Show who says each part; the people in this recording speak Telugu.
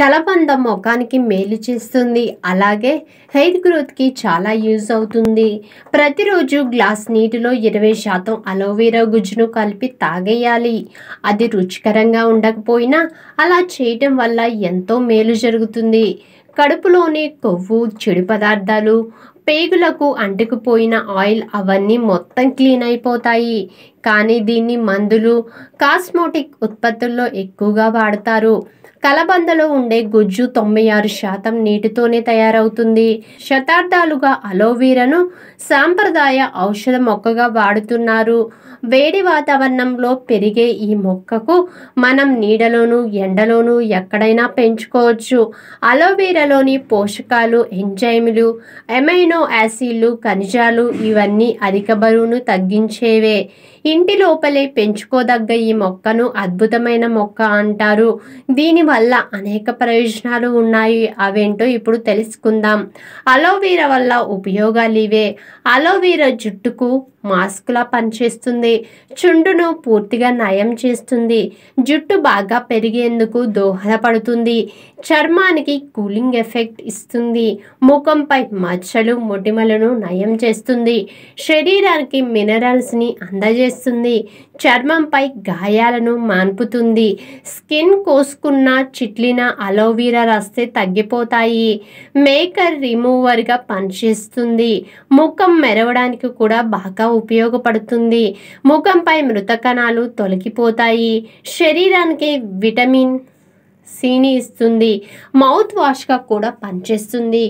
Speaker 1: కలబంద ముఖానికి మేలు చేస్తుంది అలాగే హెయిర్ గ్రోత్కి చాలా యూజ్ అవుతుంది ప్రతిరోజు గ్లాస్ నీటిలో ఇరవై శాతం అలోవెరా గుజ్జును కలిపి తాగేయాలి అది రుచికరంగా ఉండకపోయినా అలా చేయటం వల్ల ఎంతో మేలు జరుగుతుంది కడుపులోని కొవ్వు చెడు పదార్థాలు పేగులకు అంటుకుపోయిన ఆయిల్ అవన్నీ మొత్తం క్లీన్ అయిపోతాయి కానీ దీన్ని మందులు కాస్మోటిక్ ఉత్పత్తుల్లో ఎక్కువగా వాడతారు కలబందలో ఉండే గుజ్జు తొంభై ఆరు శాతం నీటితోనే తయారవుతుంది శతాబ్దాలుగా అలోవీరాను సాంప్రదాయ ఔషధ మొక్కగా వాడుతున్నారు వేడి వాతావరణంలో పెరిగే ఈ మొక్కకు మనం నీడలోను ఎండలోను ఎక్కడైనా పెంచుకోవచ్చు అలోవీరా ఆహారంలోని పోషకాలు ఎంజైములు ఎమైనో యాసిడ్లు ఖనిజాలు ఇవన్నీ అధిక బరువును తగ్గించేవే ఇంటి లోపలే పెంచుకోదగ్గ ఈ మొక్కను అద్భుతమైన మొక్క అంటారు దీనివల్ల అనేక ప్రయోజనాలు ఉన్నాయి అవేంటో ఇప్పుడు తెలుసుకుందాం అలోవీరా వల్ల ఉపయోగాలు ఇవే అలోవీరా జుట్టుకు మాస్క్లా పనిచేస్తుంది చుండును పూర్తిగా నయం చేస్తుంది జుట్టు బాగా పెరిగేందుకు దోహదపడుతుంది చర్మానికి కూలింగ్ ఎఫెక్ట్ ఇస్తుంది ముఖంపై మచ్చలు మొటిమలను నయం చేస్తుంది శరీరానికి మినరల్స్ని అందజేస్తుంది చర్మంపై గాయాలను మాన్పుతుంది స్కిన్ కోసుకున్న చిట్లిన అలోవీరా రాస్తే తగ్గిపోతాయి మేకర్ రిమూవర్గా పనిచేస్తుంది ముఖం మెరవడానికి కూడా బాగా ఉపయోగపడుతుంది ముఖంపై మృతకణాలు తొలగిపోతాయి శరీరానికి విటమిన్ సీని ఇస్తుంది మౌత్ వాష్గా కూడా పనిచేస్తుంది